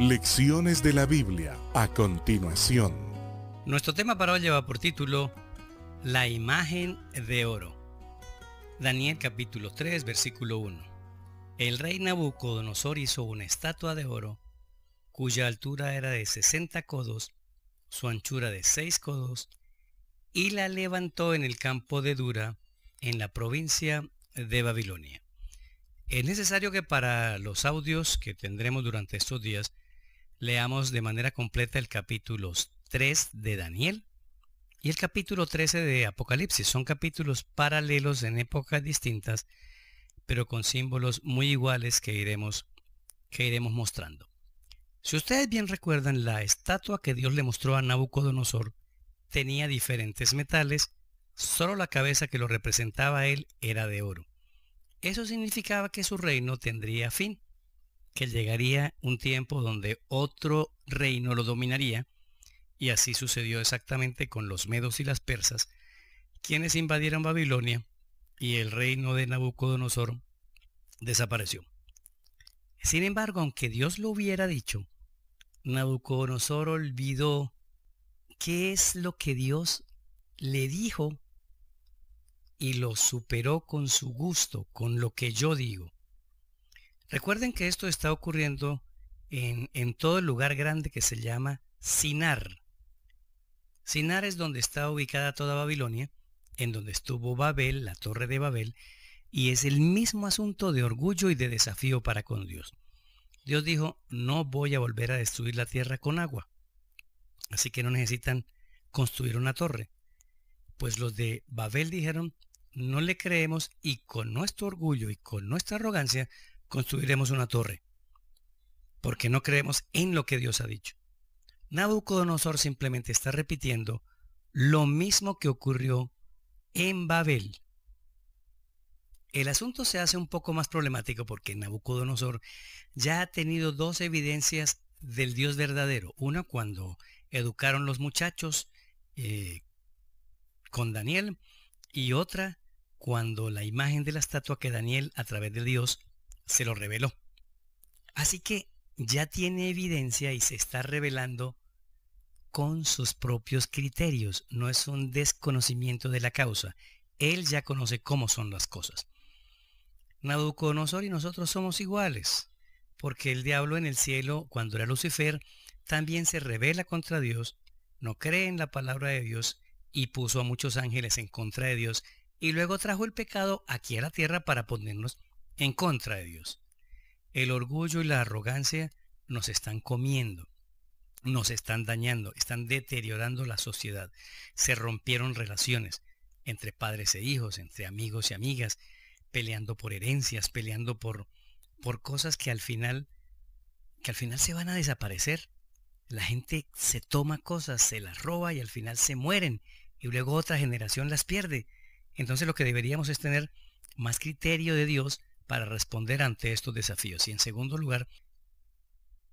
Lecciones de la Biblia a continuación. Nuestro tema para hoy lleva por título La imagen de oro. Daniel capítulo 3 versículo 1. El rey Nabucodonosor hizo una estatua de oro cuya altura era de 60 codos, su anchura de 6 codos, y la levantó en el campo de Dura, en la provincia de Babilonia. Es necesario que para los audios que tendremos durante estos días leamos de manera completa el capítulo 3 de Daniel y el capítulo 13 de Apocalipsis. Son capítulos paralelos en épocas distintas, pero con símbolos muy iguales que iremos, que iremos mostrando. Si ustedes bien recuerdan, la estatua que Dios le mostró a Nabucodonosor tenía diferentes metales, solo la cabeza que lo representaba a él era de oro. Eso significaba que su reino tendría fin que llegaría un tiempo donde otro reino lo dominaría, y así sucedió exactamente con los medos y las persas, quienes invadieron Babilonia y el reino de Nabucodonosor desapareció. Sin embargo, aunque Dios lo hubiera dicho, Nabucodonosor olvidó qué es lo que Dios le dijo y lo superó con su gusto, con lo que yo digo. Recuerden que esto está ocurriendo en, en todo el lugar grande que se llama Sinar. Sinar es donde está ubicada toda Babilonia, en donde estuvo Babel, la torre de Babel, y es el mismo asunto de orgullo y de desafío para con Dios. Dios dijo, no voy a volver a destruir la tierra con agua. Así que no necesitan construir una torre. Pues los de Babel dijeron, no le creemos y con nuestro orgullo y con nuestra arrogancia construiremos una torre, porque no creemos en lo que Dios ha dicho. Nabucodonosor simplemente está repitiendo lo mismo que ocurrió en Babel. El asunto se hace un poco más problemático porque Nabucodonosor ya ha tenido dos evidencias del Dios verdadero. Una cuando educaron los muchachos eh, con Daniel y otra cuando la imagen de la estatua que Daniel a través de Dios se lo reveló. Así que ya tiene evidencia y se está revelando con sus propios criterios. No es un desconocimiento de la causa. Él ya conoce cómo son las cosas. Nabucodonosor y nosotros somos iguales, porque el diablo en el cielo, cuando era Lucifer, también se revela contra Dios, no cree en la palabra de Dios y puso a muchos ángeles en contra de Dios y luego trajo el pecado aquí a la tierra para ponernos en contra de Dios. El orgullo y la arrogancia nos están comiendo, nos están dañando, están deteriorando la sociedad. Se rompieron relaciones entre padres e hijos, entre amigos y amigas, peleando por herencias, peleando por, por cosas que al final que al final se van a desaparecer. La gente se toma cosas, se las roba y al final se mueren y luego otra generación las pierde. Entonces lo que deberíamos es tener más criterio de Dios para responder ante estos desafíos. Y en segundo lugar,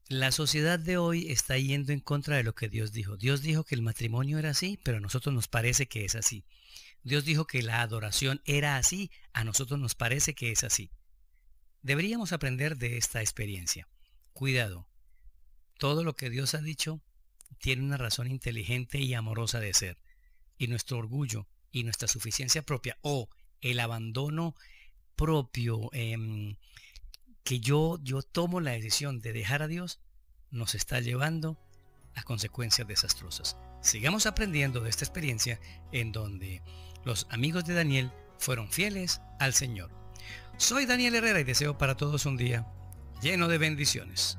la sociedad de hoy está yendo en contra de lo que Dios dijo. Dios dijo que el matrimonio era así, pero a nosotros nos parece que es así. Dios dijo que la adoración era así, a nosotros nos parece que es así. Deberíamos aprender de esta experiencia. Cuidado, todo lo que Dios ha dicho tiene una razón inteligente y amorosa de ser. Y nuestro orgullo y nuestra suficiencia propia o el abandono propio, em, que yo, yo tomo la decisión de dejar a Dios, nos está llevando a consecuencias desastrosas. Sigamos aprendiendo de esta experiencia en donde los amigos de Daniel fueron fieles al Señor. Soy Daniel Herrera y deseo para todos un día lleno de bendiciones.